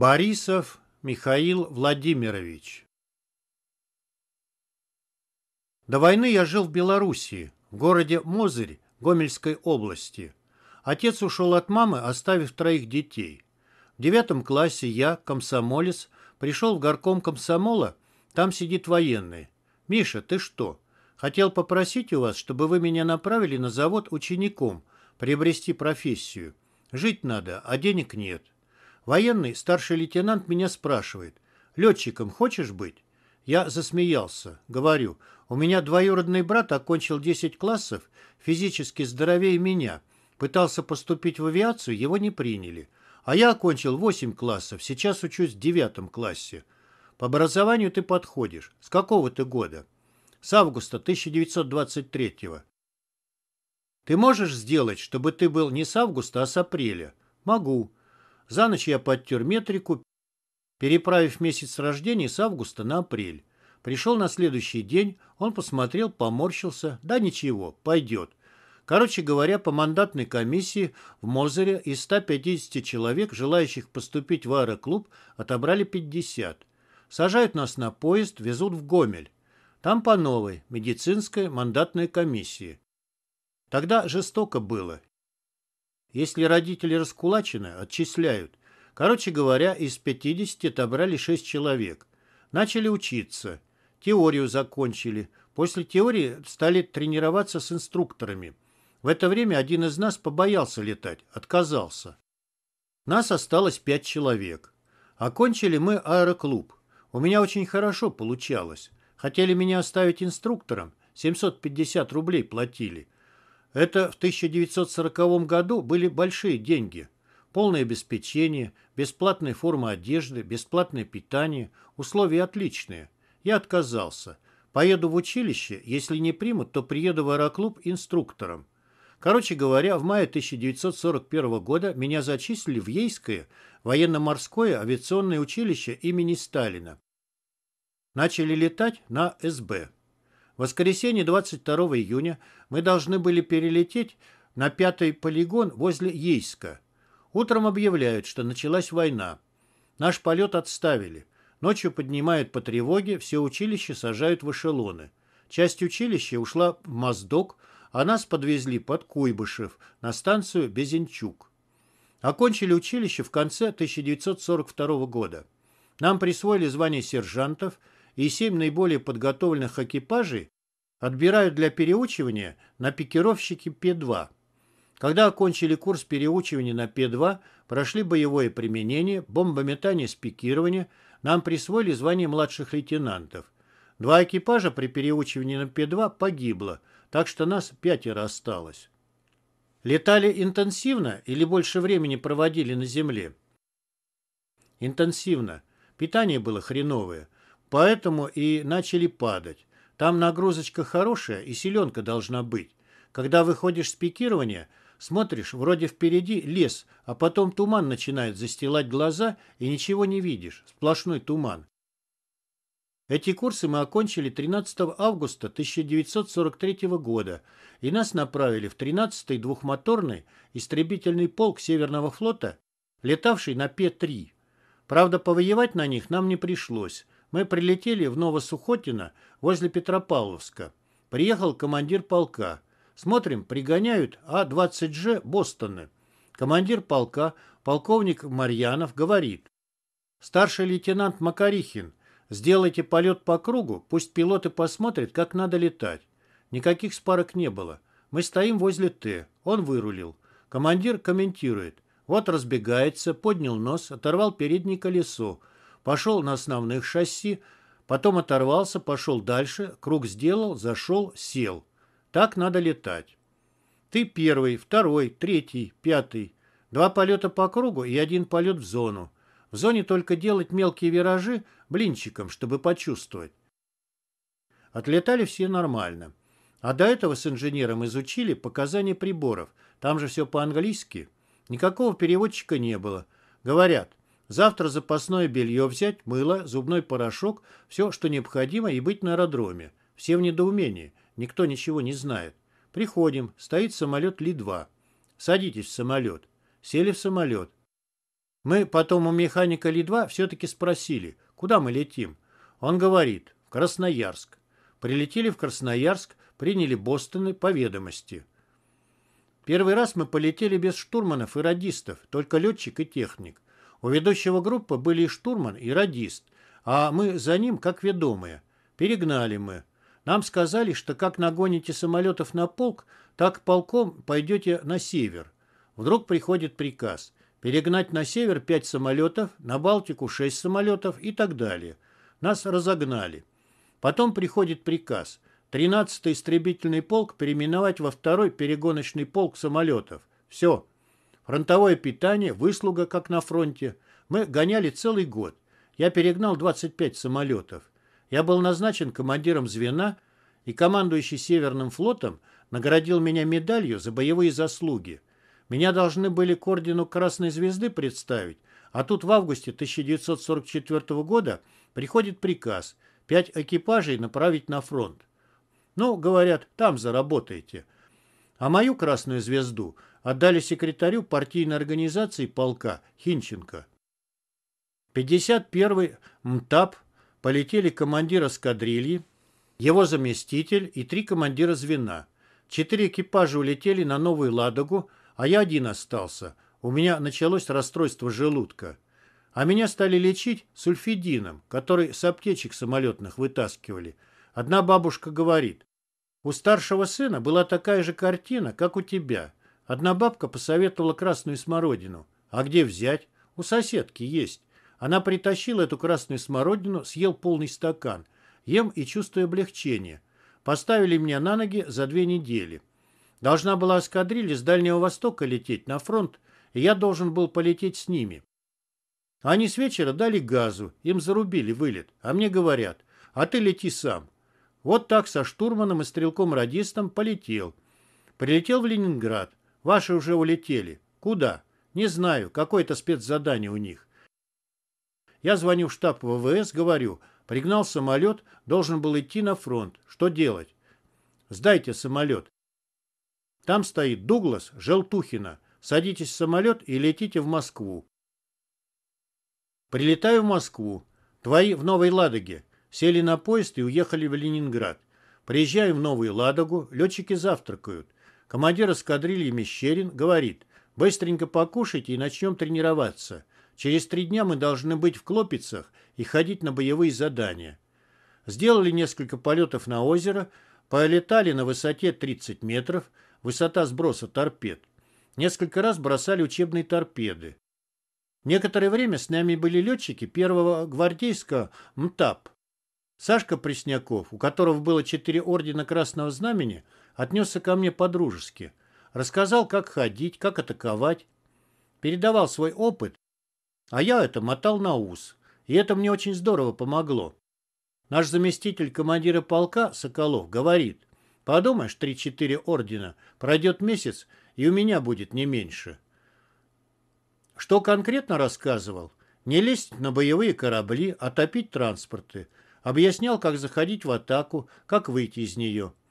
Борисов Михаил Владимирович До войны я жил в Белоруссии, в городе Мозырь Гомельской области. Отец ушел от мамы, оставив троих детей. В девятом классе я, комсомолец, пришел в горком комсомола, там сидит военный. «Миша, ты что? Хотел попросить у вас, чтобы вы меня направили на завод учеником, приобрести профессию. Жить надо, а денег нет». Военный старший лейтенант меня спрашивает, «Летчиком хочешь быть?» Я засмеялся, говорю, «У меня двоюродный брат окончил 10 классов, физически здоровее меня. Пытался поступить в авиацию, его не приняли. А я окончил 8 классов, сейчас учусь в 9 классе. По образованию ты подходишь. С какого ты года?» «С августа 1923 -го. «Ты можешь сделать, чтобы ты был не с августа, а с апреля?» «Могу». За ночь я подтер метрику, переправив месяц рождения с августа на апрель. Пришел на следующий день, он посмотрел, поморщился. Да ничего, пойдет. Короче говоря, по мандатной комиссии в Мозере из 150 человек, желающих поступить в аэроклуб, отобрали 50. Сажают нас на поезд, везут в Гомель. Там по новой, медицинская, мандатная комиссия. Тогда жестоко было. Если родители раскулачены, отчисляют. Короче говоря, из 50 отобрали 6 человек. Начали учиться. Теорию закончили. После теории стали тренироваться с инструкторами. В это время один из нас побоялся летать, отказался. Нас осталось пять человек. Окончили мы аэроклуб. У меня очень хорошо получалось. Хотели меня оставить инструктором, 750 рублей платили. Это в 1940 году были большие деньги. Полное обеспечение, бесплатная форма одежды, бесплатное питание, условия отличные. Я отказался. Поеду в училище, если не примут, то приеду в аэроклуб инструктором. Короче говоря, в мае 1941 года меня зачислили в Ейское военно-морское авиационное училище имени Сталина. Начали летать на СБ. В воскресенье 22 июня мы должны были перелететь на пятый полигон возле Ейска. Утром объявляют, что началась война. Наш полет отставили. Ночью поднимают по тревоге, все училища сажают в эшелоны. Часть училища ушла в Моздок, а нас подвезли под Куйбышев на станцию Безенчук. Окончили училище в конце 1942 года. Нам присвоили звание сержантов – и семь наиболее подготовленных экипажей отбирают для переучивания на пикировщики П-2. Когда окончили курс переучивания на П-2, прошли боевое применение, бомбометание с пикирования, нам присвоили звание младших лейтенантов. Два экипажа при переучивании на П-2 погибло, так что нас пятеро осталось. Летали интенсивно или больше времени проводили на земле? Интенсивно. Питание было хреновое. Поэтому и начали падать. Там нагрузочка хорошая и силенка должна быть. Когда выходишь с пикирования, смотришь, вроде впереди лес, а потом туман начинает застилать глаза и ничего не видишь. Сплошной туман. Эти курсы мы окончили 13 августа 1943 года, и нас направили в 13-й двухмоторный истребительный полк Северного флота, летавший на П-3. Правда, повоевать на них нам не пришлось – мы прилетели в Новосухотино возле Петропавловска. Приехал командир полка. Смотрим, пригоняют А-20Ж Бостоны. Командир полка, полковник Марьянов, говорит. Старший лейтенант Макарихин, сделайте полет по кругу, пусть пилоты посмотрят, как надо летать. Никаких спарок не было. Мы стоим возле Т. Он вырулил. Командир комментирует. Вот разбегается, поднял нос, оторвал переднее колесо, Пошел на основных шасси, потом оторвался, пошел дальше, круг сделал, зашел, сел. Так надо летать. Ты первый, второй, третий, пятый. Два полета по кругу и один полет в зону. В зоне только делать мелкие виражи блинчиком, чтобы почувствовать. Отлетали все нормально. А до этого с инженером изучили показания приборов. Там же все по-английски. Никакого переводчика не было. Говорят, Завтра запасное белье взять, мыло, зубной порошок, все, что необходимо, и быть на аэродроме. Все в недоумении, никто ничего не знает. Приходим, стоит самолет Ли-2. Садитесь в самолет. Сели в самолет. Мы потом у механика Ли-2 все-таки спросили, куда мы летим. Он говорит, в Красноярск. Прилетели в Красноярск, приняли Бостоны по ведомости. Первый раз мы полетели без штурманов и радистов, только летчик и техник. У ведущего группы были и штурман, и радист, а мы за ним, как ведомые. Перегнали мы. Нам сказали, что как нагоните самолетов на полк, так полком пойдете на север. Вдруг приходит приказ перегнать на север пять самолетов, на Балтику шесть самолетов и так далее. Нас разогнали. Потом приходит приказ 13-й истребительный полк переименовать во второй перегоночный полк самолетов. Все. Фронтовое питание, выслуга, как на фронте. Мы гоняли целый год. Я перегнал 25 самолетов. Я был назначен командиром звена, и командующий Северным флотом наградил меня медалью за боевые заслуги. Меня должны были к ордену Красной Звезды представить, а тут в августе 1944 года приходит приказ пять экипажей направить на фронт. Ну, говорят, там заработаете. А мою Красную Звезду – отдали секретарю партийной организации полка Хинченко. 51-й МТАП полетели командир эскадрильи, его заместитель и три командира звена. Четыре экипажа улетели на Новую Ладогу, а я один остался. У меня началось расстройство желудка. А меня стали лечить сульфидином, который с аптечек самолетных вытаскивали. Одна бабушка говорит, у старшего сына была такая же картина, как у тебя. Одна бабка посоветовала красную смородину. А где взять? У соседки есть. Она притащила эту красную смородину, съел полный стакан. Ем и чувствую облегчение. Поставили меня на ноги за две недели. Должна была эскадрилья с Дальнего Востока лететь на фронт, и я должен был полететь с ними. Они с вечера дали газу, им зарубили вылет, а мне говорят, а ты лети сам. Вот так со штурманом и стрелком-радистом полетел. Прилетел в Ленинград. Ваши уже улетели. Куда? Не знаю. Какое-то спецзадание у них. Я звоню в штаб ВВС, говорю, пригнал самолет, должен был идти на фронт. Что делать? Сдайте самолет. Там стоит Дуглас Желтухина. Садитесь в самолет и летите в Москву. Прилетаю в Москву. Твои в Новой Ладоге. Сели на поезд и уехали в Ленинград. Приезжаем в Новую Ладогу, летчики завтракают. Командир эскадрильи Мещерин говорит, быстренько покушайте и начнем тренироваться. Через три дня мы должны быть в Клопицах и ходить на боевые задания. Сделали несколько полетов на озеро, полетали на высоте 30 метров, высота сброса торпед. Несколько раз бросали учебные торпеды. Некоторое время с нами были летчики первого гвардейского МТАП. Сашка Пресняков, у которого было четыре ордена Красного Знамени – отнесся ко мне по-дружески. Рассказал, как ходить, как атаковать. Передавал свой опыт, а я это мотал на ус. И это мне очень здорово помогло. Наш заместитель командира полка Соколов говорит, подумаешь, три-четыре ордена, пройдет месяц, и у меня будет не меньше. Что конкретно рассказывал? Не лезть на боевые корабли, а топить транспорты. Объяснял, как заходить в атаку, как выйти из нее –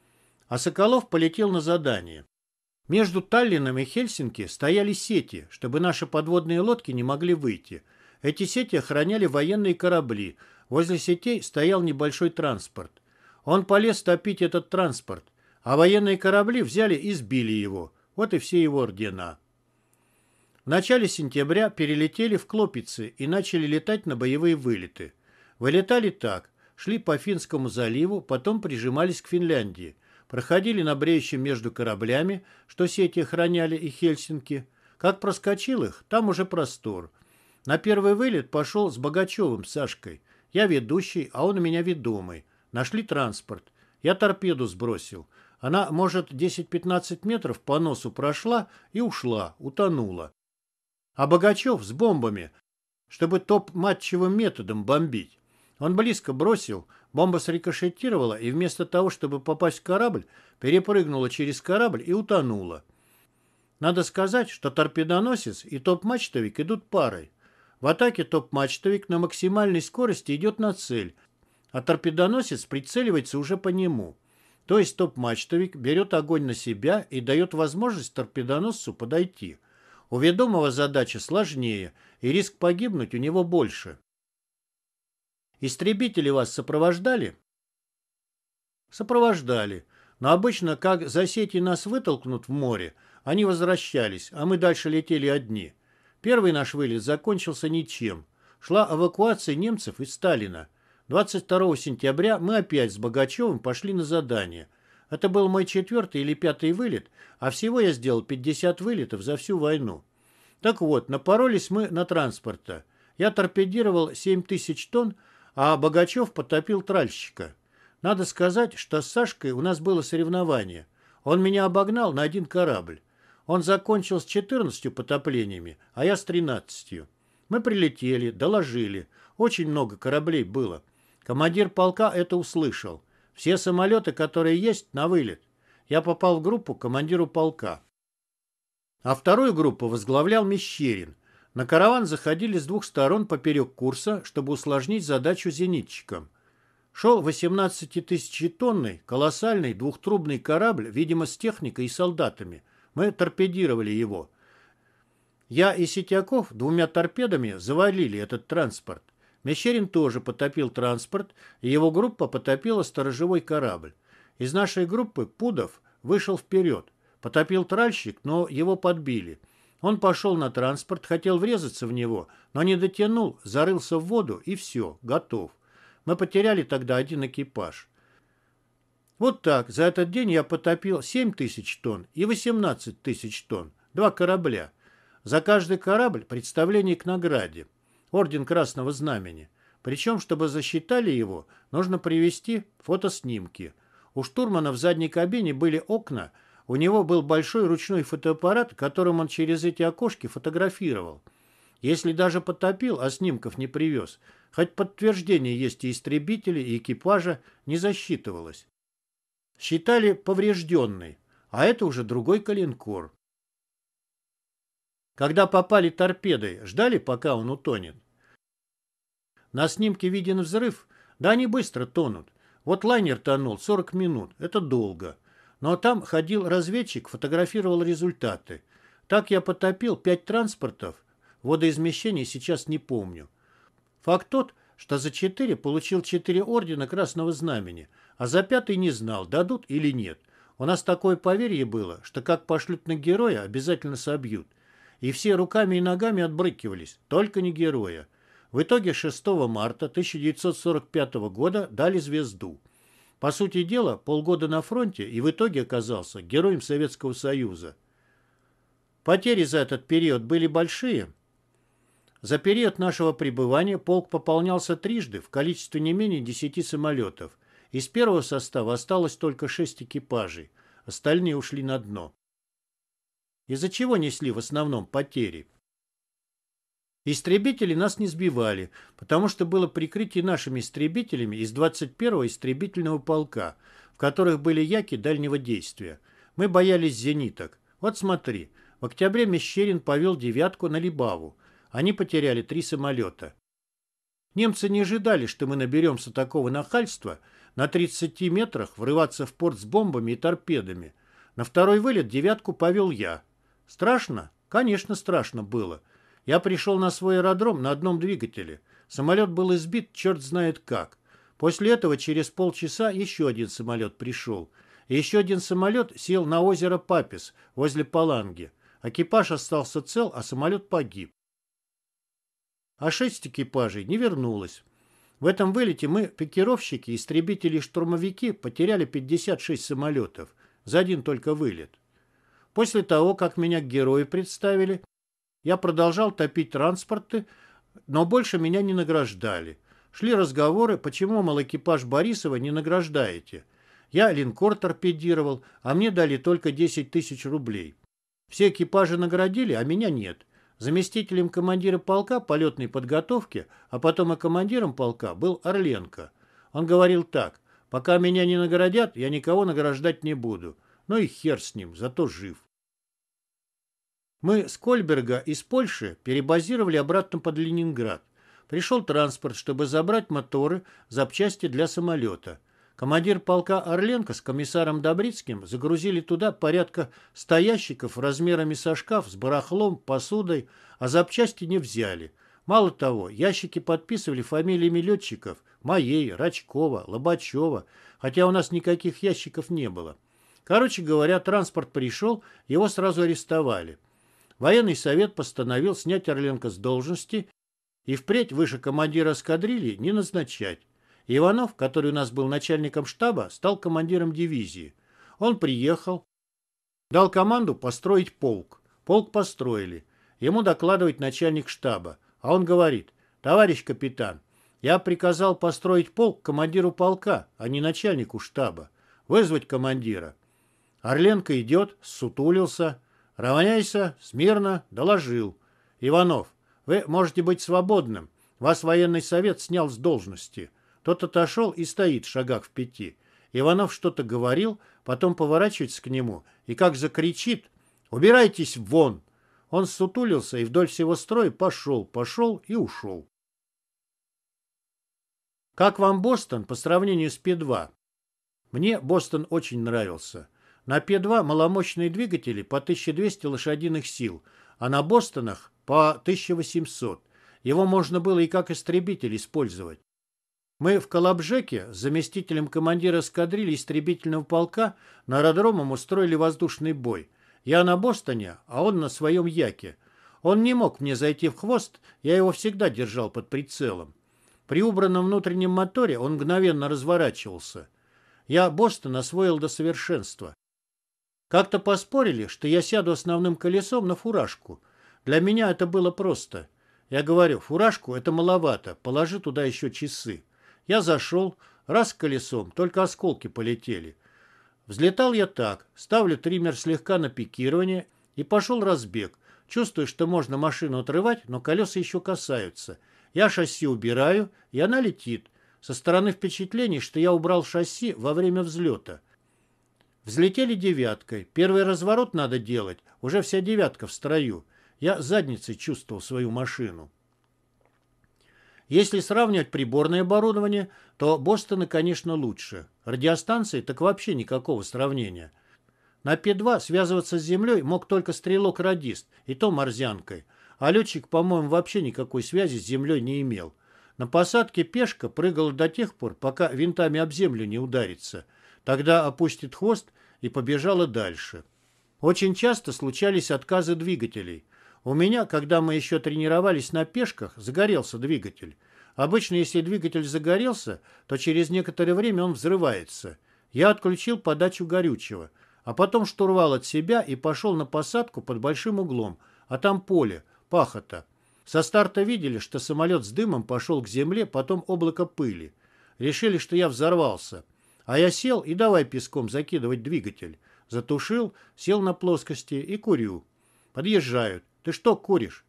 а Соколов полетел на задание. Между Таллином и Хельсинки стояли сети, чтобы наши подводные лодки не могли выйти. Эти сети охраняли военные корабли. Возле сетей стоял небольшой транспорт. Он полез топить этот транспорт, а военные корабли взяли и сбили его. Вот и все его ордена. В начале сентября перелетели в Клопицы и начали летать на боевые вылеты. Вылетали так, шли по Финскому заливу, потом прижимались к Финляндии – проходили на бреющем между кораблями, что сети охраняли и Хельсинки. Как проскочил их, там уже простор. На первый вылет пошел с Богачевым Сашкой. Я ведущий, а он у меня ведомый. Нашли транспорт. Я торпеду сбросил. Она, может, 10-15 метров по носу прошла и ушла, утонула. А Богачев с бомбами, чтобы топ-матчевым методом бомбить. Он близко бросил, Бомба срикошетировала и вместо того, чтобы попасть в корабль, перепрыгнула через корабль и утонула. Надо сказать, что торпедоносец и топ-мачтовик идут парой. В атаке топ-мачтовик на максимальной скорости идет на цель, а торпедоносец прицеливается уже по нему. То есть топ-мачтовик берет огонь на себя и дает возможность торпедоносцу подойти. У ведомого задача сложнее, и риск погибнуть у него больше. Истребители вас сопровождали? Сопровождали. Но обычно, как засети нас вытолкнут в море, они возвращались, а мы дальше летели одни. Первый наш вылет закончился ничем. Шла эвакуация немцев из Сталина. 22 сентября мы опять с Богачевым пошли на задание. Это был мой четвертый или пятый вылет, а всего я сделал 50 вылетов за всю войну. Так вот, напоролись мы на транспорта. Я торпедировал 7 тысяч тонн, а Богачев потопил тральщика. Надо сказать, что с Сашкой у нас было соревнование. Он меня обогнал на один корабль. Он закончил с 14 потоплениями, а я с 13. Мы прилетели, доложили. Очень много кораблей было. Командир полка это услышал. Все самолеты, которые есть, на вылет. Я попал в группу командиру полка. А вторую группу возглавлял Мещерин – на караван заходили с двух сторон поперек курса, чтобы усложнить задачу зенитчикам. Шел 18-тысячетонный, колоссальный двухтрубный корабль, видимо, с техникой и солдатами. Мы торпедировали его. Я и Сетяков двумя торпедами завалили этот транспорт. Мещерин тоже потопил транспорт, и его группа потопила сторожевой корабль. Из нашей группы Пудов вышел вперед. Потопил тральщик, но его подбили – он пошел на транспорт, хотел врезаться в него, но не дотянул, зарылся в воду и все, готов. Мы потеряли тогда один экипаж. Вот так, за этот день я потопил 7 тысяч тонн и 18 тысяч тонн, два корабля. За каждый корабль представление к награде, орден Красного Знамени. Причем, чтобы засчитали его, нужно привести фотоснимки. У штурмана в задней кабине были окна – у него был большой ручной фотоаппарат, которым он через эти окошки фотографировал. Если даже потопил, а снимков не привез, хоть подтверждение есть и истребителей, и экипажа, не засчитывалось. Считали поврежденный, а это уже другой калинкор. Когда попали торпедой, ждали, пока он утонет. На снимке виден взрыв, да они быстро тонут. Вот лайнер тонул 40 минут, это долго. Но там ходил разведчик, фотографировал результаты. Так я потопил пять транспортов. Водоизмещение сейчас не помню. Факт тот, что за четыре получил четыре ордена Красного Знамени, а за пятый не знал, дадут или нет. У нас такое поверье было, что как пошлют на героя, обязательно собьют. И все руками и ногами отбрыкивались, только не героя. В итоге 6 марта 1945 года дали звезду. По сути дела, полгода на фронте и в итоге оказался героем Советского Союза. Потери за этот период были большие. За период нашего пребывания полк пополнялся трижды в количестве не менее 10 самолетов. Из первого состава осталось только 6 экипажей, остальные ушли на дно. Из-за чего несли в основном потери – Истребители нас не сбивали, потому что было прикрытие нашими истребителями из 21-го истребительного полка, в которых были яки дальнего действия. Мы боялись зениток. Вот смотри, в октябре Мещерин повел девятку на Либаву. Они потеряли три самолета. Немцы не ожидали, что мы наберемся такого нахальства на 30 метрах врываться в порт с бомбами и торпедами. На второй вылет девятку повел я. Страшно? Конечно, страшно было. Я пришел на свой аэродром на одном двигателе. Самолет был избит черт знает как. После этого через полчаса еще один самолет пришел. И еще один самолет сел на озеро Папис возле Паланги. Экипаж остался цел, а самолет погиб. А шесть экипажей не вернулось. В этом вылете мы, пикировщики, истребители и штурмовики, потеряли 56 самолетов за один только вылет. После того, как меня к герою представили, я продолжал топить транспорты, но больше меня не награждали. Шли разговоры, почему, мол, экипаж Борисова не награждаете. Я линкор торпедировал, а мне дали только 10 тысяч рублей. Все экипажи наградили, а меня нет. Заместителем командира полка полетной подготовки, а потом и командиром полка был Орленко. Он говорил так, пока меня не наградят, я никого награждать не буду. Ну и хер с ним, зато жив. Мы с Кольберга из Польши перебазировали обратно под Ленинград. Пришел транспорт, чтобы забрать моторы, запчасти для самолета. Командир полка Орленко с комиссаром Добрицким загрузили туда порядка ста ящиков размерами со шкаф с барахлом, посудой, а запчасти не взяли. Мало того, ящики подписывали фамилиями летчиков – моей, Рачкова, Лобачева, хотя у нас никаких ящиков не было. Короче говоря, транспорт пришел, его сразу арестовали военный совет постановил снять Орленко с должности и впредь выше командира эскадрильи не назначать. Иванов, который у нас был начальником штаба, стал командиром дивизии. Он приехал, дал команду построить полк. Полк построили. Ему докладывает начальник штаба, а он говорит, «Товарищ капитан, я приказал построить полк командиру полка, а не начальнику штаба. Вызвать командира». Орленко идет, сутулился, Равняйся, смирно, доложил. Иванов, вы можете быть свободным. Вас военный совет снял с должности. Тот отошел и стоит в шагах в пяти. Иванов что-то говорил, потом поворачивается к нему и как закричит «Убирайтесь вон!» Он сутулился и вдоль всего строя пошел, пошел и ушел. Как вам Бостон по сравнению с Пи-2? Мне Бостон очень нравился. На П-2 маломощные двигатели по 1200 лошадиных сил, а на Бостонах по 1800. Его можно было и как истребитель использовать. Мы в Колобжеке с заместителем командира эскадрильи истребительного полка на аэродромом устроили воздушный бой. Я на Бостоне, а он на своем Яке. Он не мог мне зайти в хвост, я его всегда держал под прицелом. При убранном внутреннем моторе он мгновенно разворачивался. Я Бостон освоил до совершенства. Как-то поспорили, что я сяду основным колесом на фуражку. Для меня это было просто. Я говорю, фуражку это маловато, положи туда еще часы. Я зашел, раз колесом, только осколки полетели. Взлетал я так, ставлю триммер слегка на пикирование и пошел разбег. Чувствую, что можно машину отрывать, но колеса еще касаются. Я шасси убираю, и она летит. Со стороны впечатление, что я убрал шасси во время взлета. Взлетели девяткой. Первый разворот надо делать. Уже вся девятка в строю. Я задницей чувствовал свою машину. Если сравнивать приборное оборудование, то Бостона, конечно, лучше. Радиостанции так вообще никакого сравнения. На Пи-2 связываться с землей мог только стрелок-радист, и то морзянкой. А летчик, по-моему, вообще никакой связи с землей не имел. На посадке пешка прыгала до тех пор, пока винтами об землю не ударится – Тогда опустит хвост и побежала дальше. Очень часто случались отказы двигателей. У меня, когда мы еще тренировались на пешках, загорелся двигатель. Обычно, если двигатель загорелся, то через некоторое время он взрывается. Я отключил подачу горючего, а потом штурвал от себя и пошел на посадку под большим углом, а там поле, пахота. Со старта видели, что самолет с дымом пошел к земле, потом облако пыли. Решили, что я взорвался. А я сел и давай песком закидывать двигатель. Затушил, сел на плоскости и курю. Подъезжают. Ты что куришь?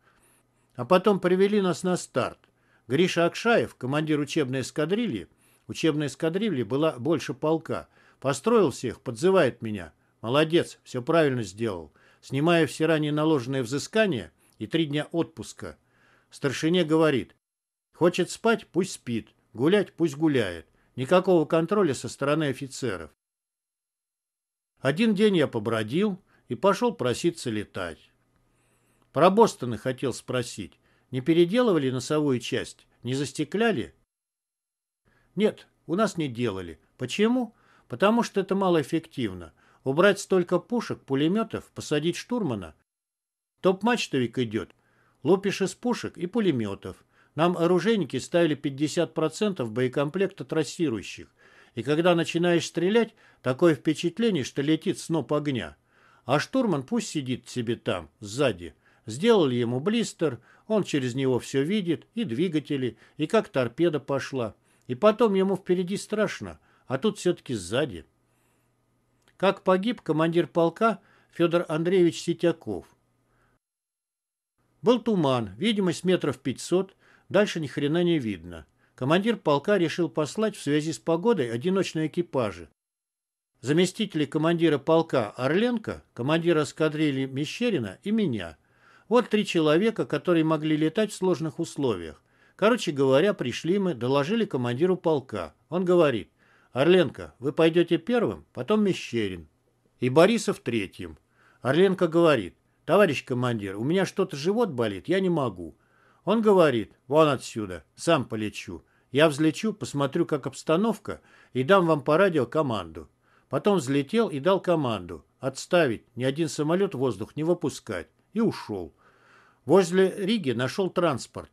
А потом привели нас на старт. Гриша Акшаев, командир учебной эскадрильи, учебная эскадрилья была больше полка, построил всех, подзывает меня. Молодец, все правильно сделал. Снимая все ранее наложенные взыскания и три дня отпуска. Старшине говорит, хочет спать, пусть спит, гулять, пусть гуляет. Никакого контроля со стороны офицеров. Один день я побродил и пошел проситься летать. Про Бостоны хотел спросить. Не переделывали носовую часть? Не застекляли? Нет, у нас не делали. Почему? Потому что это малоэффективно. Убрать столько пушек, пулеметов, посадить штурмана. Топ-мачтовик идет. лопишь из пушек и пулеметов. Нам оружейники ставили 50% боекомплекта трассирующих. И когда начинаешь стрелять, такое впечатление, что летит сноп огня. А штурман пусть сидит себе там, сзади. Сделали ему блистер, он через него все видит, и двигатели, и как торпеда пошла. И потом ему впереди страшно, а тут все-таки сзади. Как погиб командир полка Федор Андреевич Ситяков. Был туман, видимость метров пятьсот, Дальше ни хрена не видно. Командир полка решил послать в связи с погодой одиночные экипажи. Заместители командира полка Орленко, командира эскадрильи Мещерина и меня. Вот три человека, которые могли летать в сложных условиях. Короче говоря, пришли мы, доложили командиру полка. Он говорит, «Орленко, вы пойдете первым, потом Мещерин». И Борисов третьим. Орленко говорит, «Товарищ командир, у меня что-то живот болит, я не могу». Он говорит, вон отсюда, сам полечу. Я взлечу, посмотрю, как обстановка, и дам вам по радио команду. Потом взлетел и дал команду. Отставить, ни один самолет в воздух не выпускать. И ушел. Возле Риги нашел транспорт.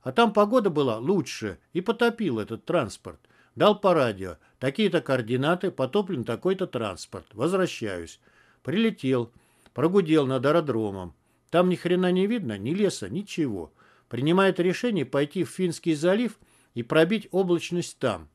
А там погода была лучше, и потопил этот транспорт. Дал по радио. Такие-то координаты, потоплен такой-то транспорт. Возвращаюсь. Прилетел. Прогудел над аэродромом. Там ни хрена не видно, ни леса, ничего принимает решение пойти в Финский залив и пробить облачность там.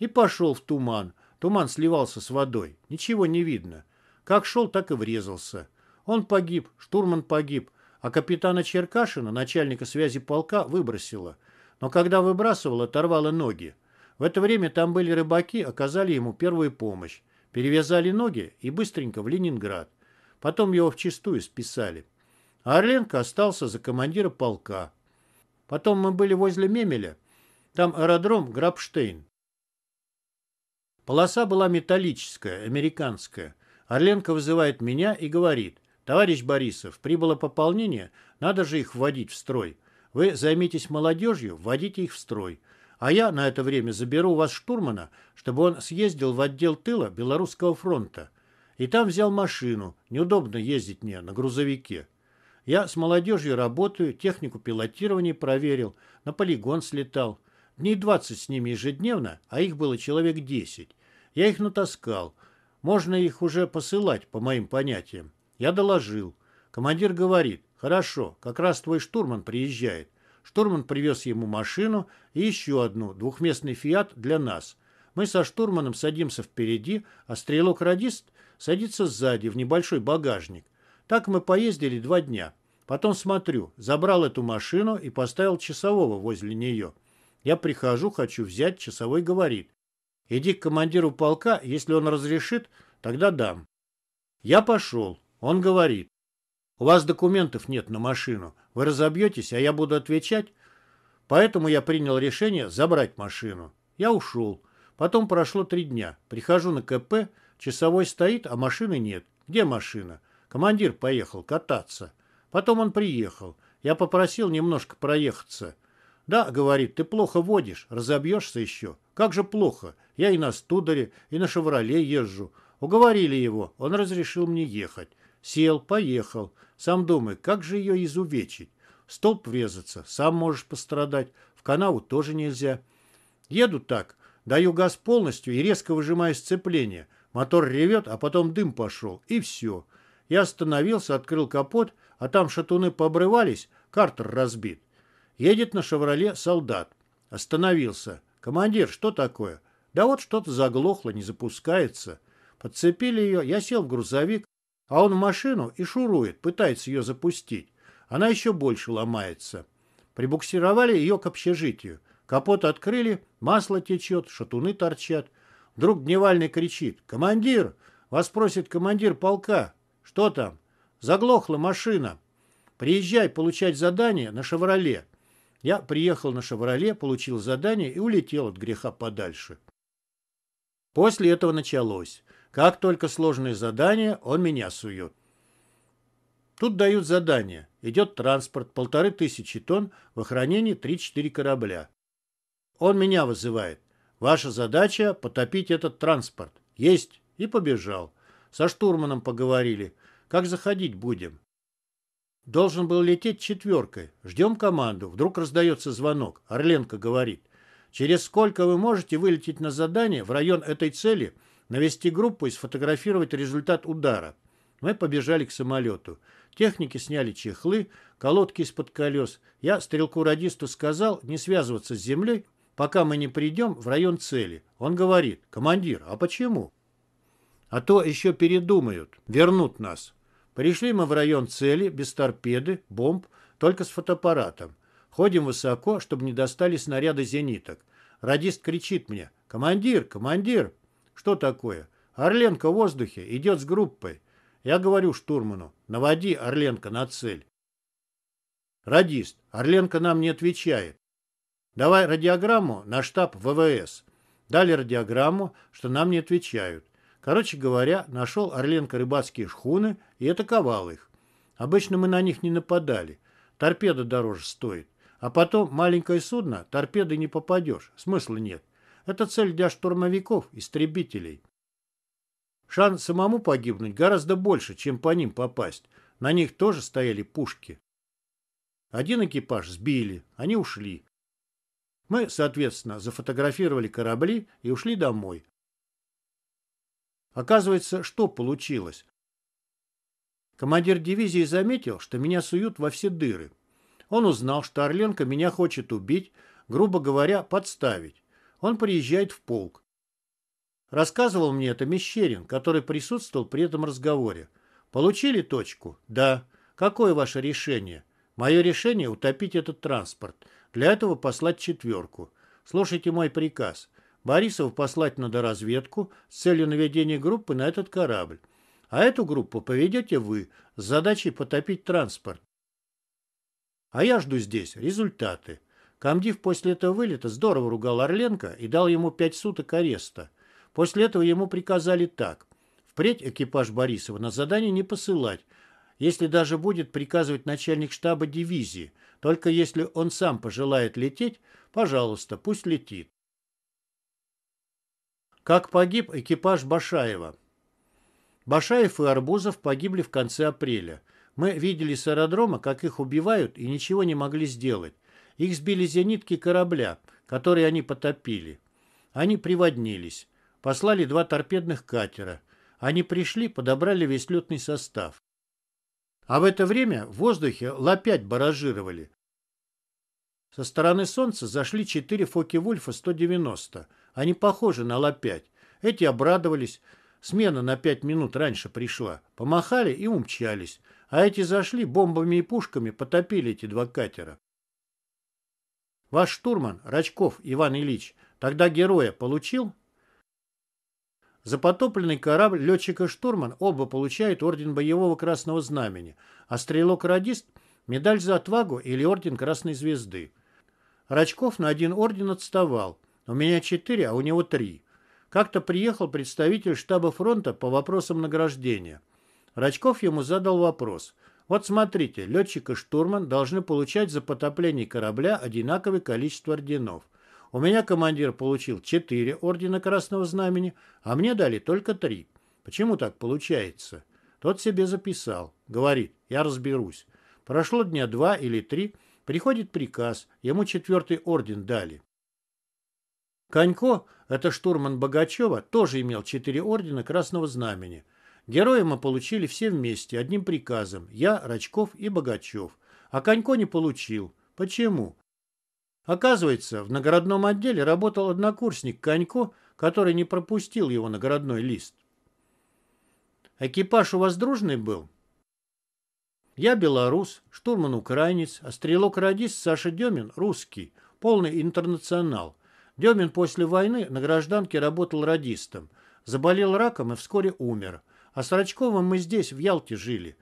И пошел в туман. Туман сливался с водой. Ничего не видно. Как шел, так и врезался. Он погиб, штурман погиб, а капитана Черкашина, начальника связи полка, выбросило. Но когда выбрасывал, оторвало ноги. В это время там были рыбаки, оказали ему первую помощь. Перевязали ноги и быстренько в Ленинград. Потом его вчистую списали. А Орленко остался за командира полка. Потом мы были возле Мемеля. Там аэродром Грабштейн. Полоса была металлическая, американская. Орленко вызывает меня и говорит, «Товарищ Борисов, прибыло пополнение, надо же их вводить в строй. Вы займитесь молодежью, вводите их в строй. А я на это время заберу у вас штурмана, чтобы он съездил в отдел тыла Белорусского фронта. И там взял машину, неудобно ездить мне на грузовике». Я с молодежью работаю, технику пилотирования проверил, на полигон слетал. Дней 20 с ними ежедневно, а их было человек 10. Я их натаскал. Можно их уже посылать, по моим понятиям. Я доложил. Командир говорит, хорошо, как раз твой штурман приезжает. Штурман привез ему машину и еще одну, двухместный «Фиат» для нас. Мы со штурманом садимся впереди, а стрелок-радист садится сзади в небольшой багажник. Так мы поездили два дня. Потом смотрю, забрал эту машину и поставил часового возле нее. Я прихожу, хочу взять, часовой говорит. Иди к командиру полка, если он разрешит, тогда дам. Я пошел. Он говорит. У вас документов нет на машину. Вы разобьетесь, а я буду отвечать. Поэтому я принял решение забрать машину. Я ушел. Потом прошло три дня. Прихожу на КП, часовой стоит, а машины нет. Где машина? Командир поехал кататься. Потом он приехал. Я попросил немножко проехаться. «Да», — говорит, — «ты плохо водишь, разобьешься еще». «Как же плохо? Я и на студере, и на «Шевроле» езжу». Уговорили его, он разрешил мне ехать. Сел, поехал. Сам думай, как же ее изувечить? В столб врезаться, сам можешь пострадать. В канаву тоже нельзя. Еду так, даю газ полностью и резко выжимаю сцепление. Мотор ревет, а потом дым пошел, и все. Я остановился, открыл капот, а там шатуны пообрывались, картер разбит. Едет на «Шевроле» солдат. Остановился. «Командир, что такое?» «Да вот что-то заглохло, не запускается». Подцепили ее, я сел в грузовик, а он в машину и шурует, пытается ее запустить. Она еще больше ломается. Прибуксировали ее к общежитию. Капот открыли, масло течет, шатуны торчат. Вдруг дневальный кричит «Командир!» Вас просит командир полка. «Что там?» «Заглохла машина. Приезжай получать задание на «Шевроле». Я приехал на «Шевроле», получил задание и улетел от греха подальше. После этого началось. Как только сложное задание, он меня сует. Тут дают задание. Идет транспорт, полторы тысячи тонн, в охранении три-четыре корабля. Он меня вызывает. Ваша задача – потопить этот транспорт. Есть. И побежал. Со штурманом поговорили. Как заходить будем? Должен был лететь четверкой. Ждем команду. Вдруг раздается звонок. Орленко говорит. Через сколько вы можете вылететь на задание в район этой цели, навести группу и сфотографировать результат удара? Мы побежали к самолету. Техники сняли чехлы, колодки из-под колес. Я стрелку-радисту сказал не связываться с землей, пока мы не придем в район цели. Он говорит, командир, а почему? А то еще передумают, вернут нас. Пришли мы в район цели, без торпеды, бомб, только с фотоаппаратом. Ходим высоко, чтобы не достали снаряды зениток. Радист кричит мне. «Командир! Командир!» «Что такое?» «Орленко в воздухе, идет с группой». Я говорю штурману. «Наводи Орленко на цель». Радист. Орленко нам не отвечает. «Давай радиограмму на штаб ВВС». Дали радиограмму, что нам не отвечают. Короче говоря, нашел Орленко рыбацкие шхуны и атаковал их. Обычно мы на них не нападали. Торпеда дороже стоит. А потом маленькое судно, торпеды не попадешь, смысла нет. Это цель для штурмовиков, истребителей. Шанс самому погибнуть гораздо больше, чем по ним попасть. На них тоже стояли пушки. Один экипаж сбили, они ушли. Мы, соответственно, зафотографировали корабли и ушли домой, Оказывается, что получилось? Командир дивизии заметил, что меня суют во все дыры. Он узнал, что Орленко меня хочет убить, грубо говоря, подставить. Он приезжает в полк. Рассказывал мне это Мещерин, который присутствовал при этом разговоре. Получили точку? Да. Какое ваше решение? Мое решение – утопить этот транспорт. Для этого послать четверку. Слушайте мой приказ. Борисова послать надо разведку с целью наведения группы на этот корабль. А эту группу поведете вы с задачей потопить транспорт. А я жду здесь результаты. Комдив после этого вылета здорово ругал Орленко и дал ему пять суток ареста. После этого ему приказали так. Впредь экипаж Борисова на задание не посылать, если даже будет приказывать начальник штаба дивизии. Только если он сам пожелает лететь, пожалуйста, пусть летит. Как погиб экипаж Башаева? Башаев и Арбузов погибли в конце апреля. Мы видели с аэродрома, как их убивают, и ничего не могли сделать. Их сбили зенитки корабля, которые они потопили. Они приводнились. Послали два торпедных катера. Они пришли, подобрали весь лётный состав. А в это время в воздухе лопять баражировали. Со стороны Солнца зашли четыре Фоки-Вульфа 190. Они похожи на лопять. Эти обрадовались. Смена на пять минут раньше пришла. Помахали и умчались. А эти зашли, бомбами и пушками потопили эти два катера. Ваш штурман, Рачков Иван Ильич, тогда героя получил? За потопленный корабль летчик и штурман оба получают орден боевого красного знамени, а стрелок-радист – медаль за отвагу или орден красной звезды. Рачков на один орден отставал – у меня четыре, а у него три. Как-то приехал представитель штаба фронта по вопросам награждения. Рачков ему задал вопрос. Вот смотрите, летчик и штурман должны получать за потопление корабля одинаковое количество орденов. У меня командир получил четыре ордена Красного Знамени, а мне дали только три. Почему так получается? Тот себе записал. Говорит, я разберусь. Прошло дня два или три, приходит приказ, ему четвертый орден дали. Конько, это штурман Богачева, тоже имел четыре ордена Красного Знамени. Героя мы получили все вместе, одним приказом. Я, Рачков и Богачев. А Конько не получил. Почему? Оказывается, в наградном отделе работал однокурсник Конько, который не пропустил его нагородной лист. Экипаж у вас дружный был? Я белорус, штурман украинец, а стрелок-радист Саша Демин русский, полный интернационал. Демин после войны на гражданке работал радистом, заболел раком и вскоре умер. А с Рачковым мы здесь, в Ялте, жили.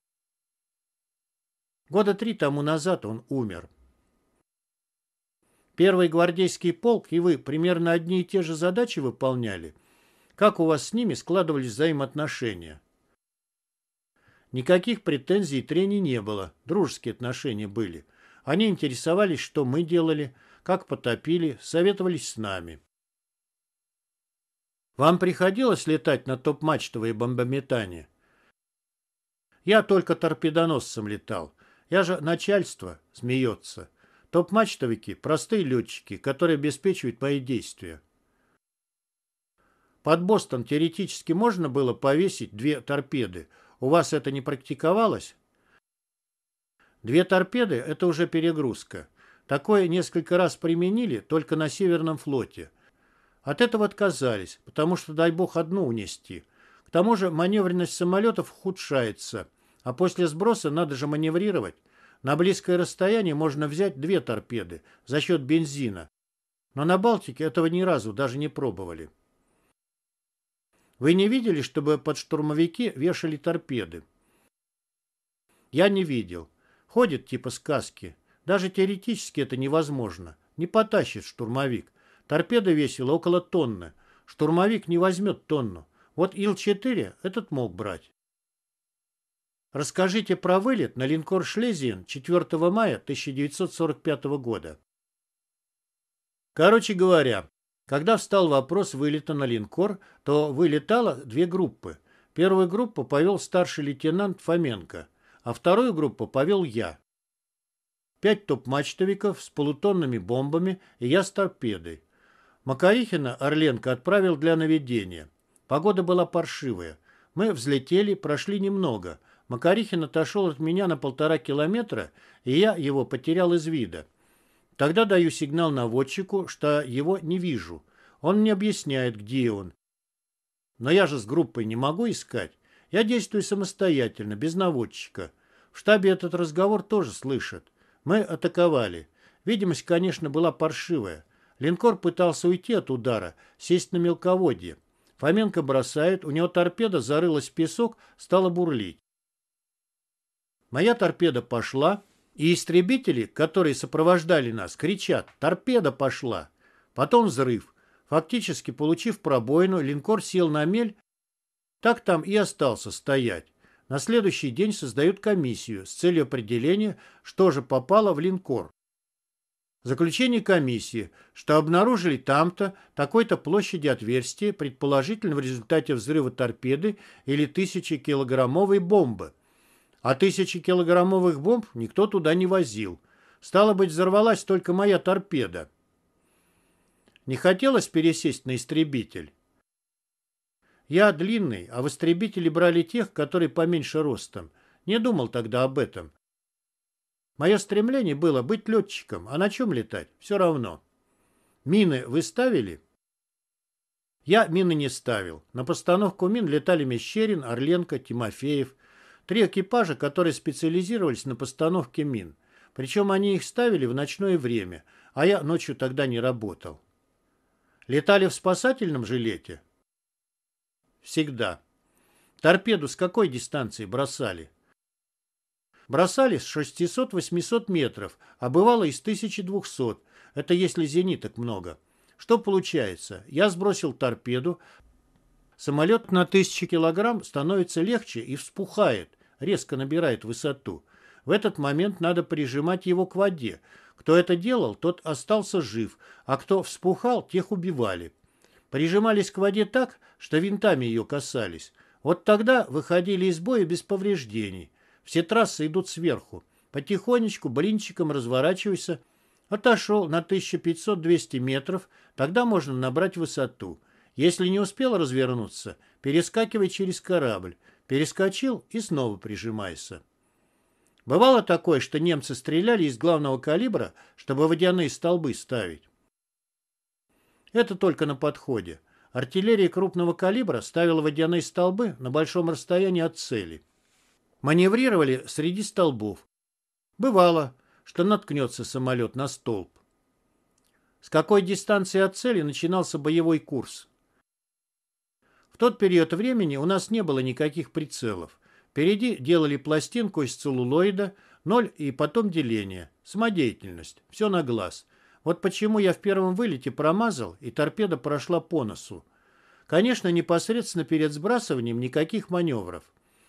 Года три тому назад он умер. Первый гвардейский полк и вы примерно одни и те же задачи выполняли? Как у вас с ними складывались взаимоотношения? Никаких претензий и трений не было, дружеские отношения были. Они интересовались, что мы делали – как потопили, советовались с нами. Вам приходилось летать на топ-мачтовые бомбометания? Я только торпедоносцем летал. Я же начальство, смеется. Топ-мачтовики – простые летчики, которые обеспечивают мои действия. Под Бостон теоретически можно было повесить две торпеды. У вас это не практиковалось? Две торпеды – это уже перегрузка. Такое несколько раз применили только на Северном флоте. От этого отказались, потому что, дай бог, одну унести. К тому же маневренность самолетов ухудшается, а после сброса надо же маневрировать. На близкое расстояние можно взять две торпеды за счет бензина. Но на Балтике этого ни разу даже не пробовали. Вы не видели, чтобы под штурмовики вешали торпеды? Я не видел. Ходит типа сказки. Даже теоретически это невозможно. Не потащит штурмовик. Торпеда весила около тонны. Штурмовик не возьмет тонну. Вот Ил-4 этот мог брать. Расскажите про вылет на линкор «Шлезиен» 4 мая 1945 года. Короче говоря, когда встал вопрос вылета на линкор, то вылетало две группы. Первую группу повел старший лейтенант Фоменко, а вторую группу повел я пять топ-мачтовиков с полутонными бомбами и я с торпедой. Макарихина Орленко отправил для наведения. Погода была паршивая. Мы взлетели, прошли немного. Макарихин отошел от меня на полтора километра, и я его потерял из вида. Тогда даю сигнал наводчику, что его не вижу. Он мне объясняет, где он. Но я же с группой не могу искать. Я действую самостоятельно, без наводчика. В штабе этот разговор тоже слышат. Мы атаковали. Видимость, конечно, была паршивая. Линкор пытался уйти от удара, сесть на мелководье. Фоменко бросает, у него торпеда зарылась в песок, стала бурлить. Моя торпеда пошла, и истребители, которые сопровождали нас, кричат «Торпеда пошла!». Потом взрыв. Фактически, получив пробоину, линкор сел на мель, так там и остался стоять. На следующий день создают комиссию с целью определения, что же попало в линкор. Заключение комиссии, что обнаружили там-то, такой-то площади отверстия, предположительно в результате взрыва торпеды или тысячекилограммовой бомбы. А тысячекилограммовых бомб никто туда не возил. Стало быть, взорвалась только моя торпеда. Не хотелось пересесть на истребитель. Я длинный, а в истребители брали тех, которые поменьше ростом. Не думал тогда об этом. Мое стремление было быть летчиком, а на чем летать, все равно. Мины вы ставили? Я мины не ставил. На постановку мин летали Мещерин, Орленко, Тимофеев. Три экипажа, которые специализировались на постановке мин. Причем они их ставили в ночное время, а я ночью тогда не работал. Летали в спасательном жилете? Всегда. Торпеду с какой дистанции бросали? Бросали с 600-800 метров, а бывало и с 1200. Это если зениток много. Что получается? Я сбросил торпеду. Самолет на 1000 килограмм становится легче и вспухает, резко набирает высоту. В этот момент надо прижимать его к воде. Кто это делал, тот остался жив, а кто вспухал, тех убивали. Прижимались к воде так, что винтами ее касались. Вот тогда выходили из боя без повреждений. Все трассы идут сверху. Потихонечку, блинчиком разворачивайся. Отошел на 1500-200 метров, тогда можно набрать высоту. Если не успел развернуться, перескакивай через корабль. Перескочил и снова прижимайся. Бывало такое, что немцы стреляли из главного калибра, чтобы водяные столбы ставить. Это только на подходе. Артиллерия крупного калибра ставила водяные столбы на большом расстоянии от цели. Маневрировали среди столбов. Бывало, что наткнется самолет на столб. С какой дистанции от цели начинался боевой курс? В тот период времени у нас не было никаких прицелов. Впереди делали пластинку из целлулоида, ноль и потом деление, самодеятельность, все на глаз – вот почему я в первом вылете промазал, и торпеда прошла по носу. Конечно, непосредственно перед сбрасыванием никаких маневров.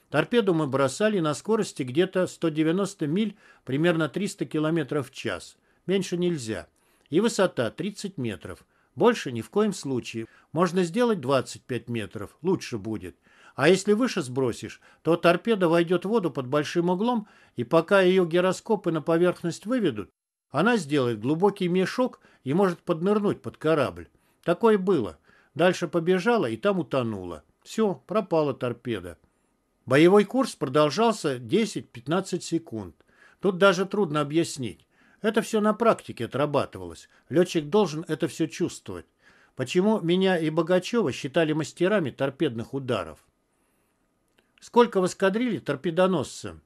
Торпеду мы бросали на скорости где-то 190 миль, примерно 300 км в час. Меньше нельзя. И высота 30 метров. Больше ни в коем случае. Можно сделать 25 метров, лучше будет. А если выше сбросишь, то торпеда войдет в воду под большим углом, и пока ее гироскопы на поверхность выведут, она сделает глубокий мешок и может поднырнуть под корабль. Такое было. Дальше побежала и там утонула. Все, пропала торпеда. Боевой курс продолжался 10-15 секунд. Тут даже трудно объяснить. Это все на практике отрабатывалось. Летчик должен это все чувствовать. Почему меня и Богачева считали мастерами торпедных ударов? Сколько в эскадриле торпедоносца?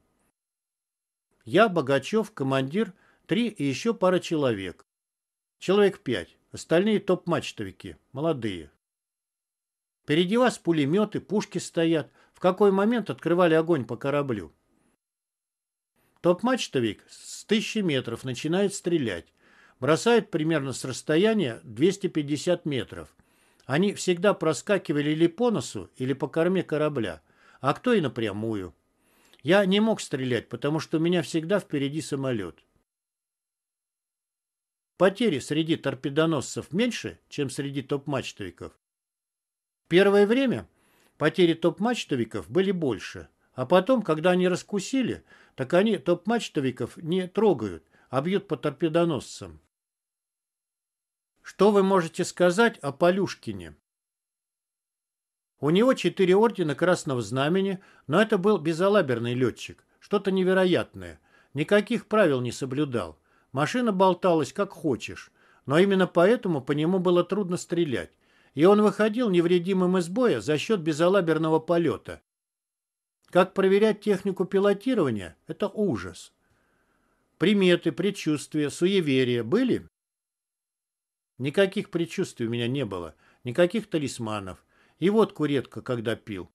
Я, Богачев, командир Три и еще пара человек. Человек пять. Остальные топ-мачтовики. Молодые. Впереди вас пулеметы, пушки стоят. В какой момент открывали огонь по кораблю? Топ-мачтовик с тысячи метров начинает стрелять. Бросает примерно с расстояния 250 метров. Они всегда проскакивали или по носу, или по корме корабля, а кто и напрямую. Я не мог стрелять, потому что у меня всегда впереди самолет. Потери среди торпедоносцев меньше, чем среди топ-мачтовиков. Первое время потери топ-мачтовиков были больше, а потом, когда они раскусили, так они топ-мачтовиков не трогают, а бьют по торпедоносцам. Что вы можете сказать о Полюшкине? У него четыре ордена Красного Знамени, но это был безалаберный летчик, что-то невероятное. Никаких правил не соблюдал. Машина болталась как хочешь, но именно поэтому по нему было трудно стрелять, и он выходил невредимым из боя за счет безалаберного полета. Как проверять технику пилотирования – это ужас. Приметы, предчувствия, суеверия были? Никаких предчувствий у меня не было, никаких талисманов. И водку редко когда пил.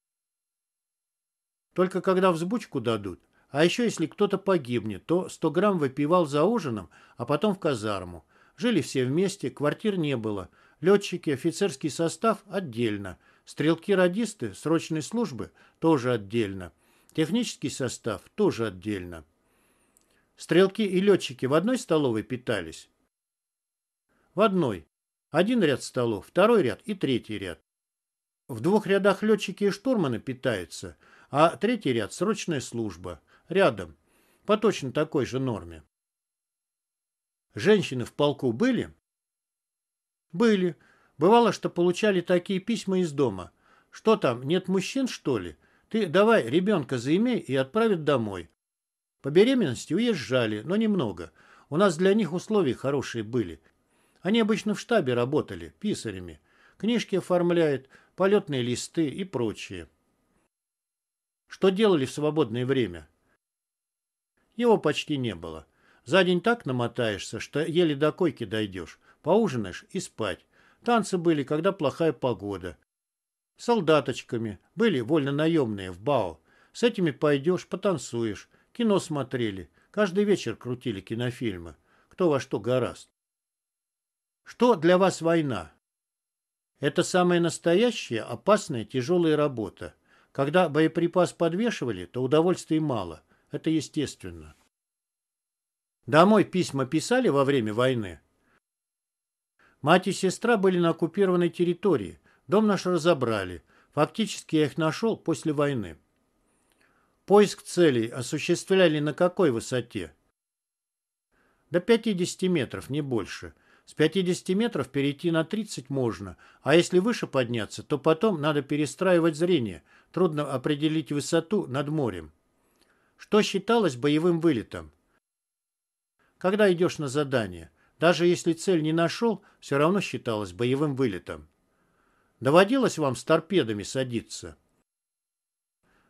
Только когда взбучку дадут, а еще если кто-то погибнет, то 100 грамм выпивал за ужином, а потом в казарму. Жили все вместе, квартир не было. Летчики, офицерский состав отдельно. Стрелки-радисты срочной службы тоже отдельно. Технический состав тоже отдельно. Стрелки и летчики в одной столовой питались? В одной. Один ряд столов, второй ряд и третий ряд. В двух рядах летчики и штурманы питаются, а третий ряд – срочная служба рядом, по точно такой же норме. Женщины в полку были? Были. Бывало, что получали такие письма из дома. Что там, нет мужчин, что ли? Ты давай ребенка заимей и отправят домой. По беременности уезжали, но немного. У нас для них условия хорошие были. Они обычно в штабе работали, писарями. Книжки оформляют, полетные листы и прочее. Что делали в свободное время? Его почти не было. За день так намотаешься, что еле до койки дойдешь. Поужинаешь и спать. Танцы были, когда плохая погода. Солдаточками. Были вольно-наемные в БАО. С этими пойдешь, потанцуешь. Кино смотрели. Каждый вечер крутили кинофильмы. Кто во что гораст. Что для вас война? Это самая настоящая, опасная, тяжелая работа. Когда боеприпас подвешивали, то удовольствия мало. Это естественно. Домой письма писали во время войны? Мать и сестра были на оккупированной территории. Дом наш разобрали. Фактически я их нашел после войны. Поиск целей осуществляли на какой высоте? До 50 метров, не больше. С 50 метров перейти на 30 можно, а если выше подняться, то потом надо перестраивать зрение. Трудно определить высоту над морем что считалось боевым вылетом. Когда идешь на задание, даже если цель не нашел, все равно считалось боевым вылетом. Доводилось вам с торпедами садиться?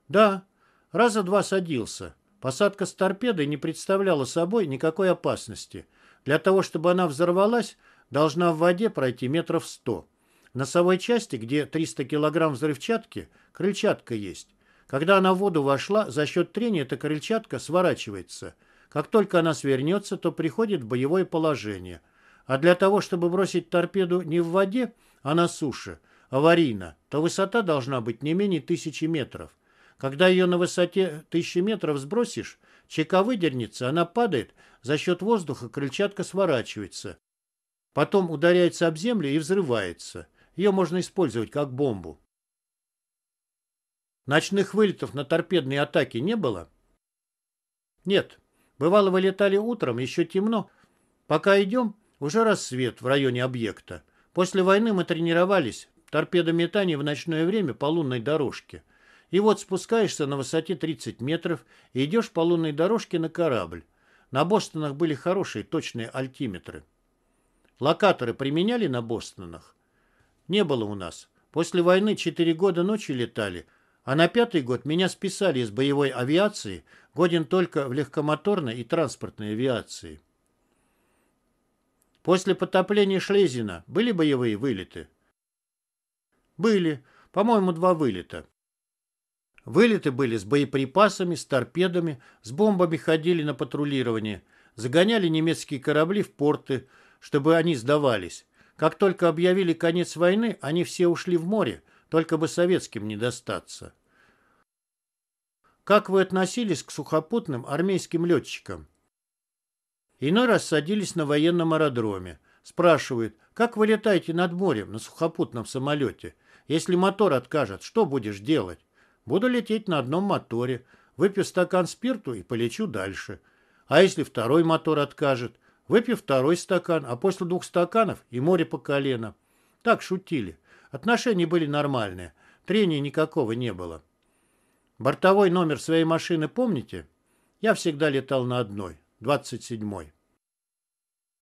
Да, раза два садился. Посадка с торпедой не представляла собой никакой опасности. Для того, чтобы она взорвалась, должна в воде пройти метров сто. В носовой части, где 300 килограмм взрывчатки, крыльчатка есть. Когда она в воду вошла, за счет трения эта крыльчатка сворачивается. Как только она свернется, то приходит в боевое положение. А для того, чтобы бросить торпеду не в воде, а на суше, аварийно, то высота должна быть не менее тысячи метров. Когда ее на высоте тысячи метров сбросишь, чека выдернется, она падает, за счет воздуха крыльчатка сворачивается. Потом ударяется об землю и взрывается. Ее можно использовать как бомбу. Ночных вылетов на торпедные атаки не было? Нет. Бывало, вылетали утром, еще темно. Пока идем, уже рассвет в районе объекта. После войны мы тренировались. Торпедометание в ночное время по лунной дорожке. И вот спускаешься на высоте 30 метров и идешь по лунной дорожке на корабль. На Бостонах были хорошие точные альтиметры. Локаторы применяли на Бостонах? Не было у нас. После войны 4 года ночи летали – а на пятый год меня списали из боевой авиации, годен только в легкомоторной и транспортной авиации. После потопления Шлезина были боевые вылеты? Были. По-моему, два вылета. Вылеты были с боеприпасами, с торпедами, с бомбами ходили на патрулирование, загоняли немецкие корабли в порты, чтобы они сдавались. Как только объявили конец войны, они все ушли в море, только бы советским не достаться. Как вы относились к сухопутным армейским летчикам? Иной раз садились на военном аэродроме. Спрашивают, как вы летаете над морем на сухопутном самолете? Если мотор откажет, что будешь делать? Буду лететь на одном моторе, выпью стакан спирту и полечу дальше. А если второй мотор откажет? Выпью второй стакан, а после двух стаканов и море по колено. Так шутили. Отношения были нормальные. Трения никакого не было. Бортовой номер своей машины помните? Я всегда летал на одной, 27 седьмой.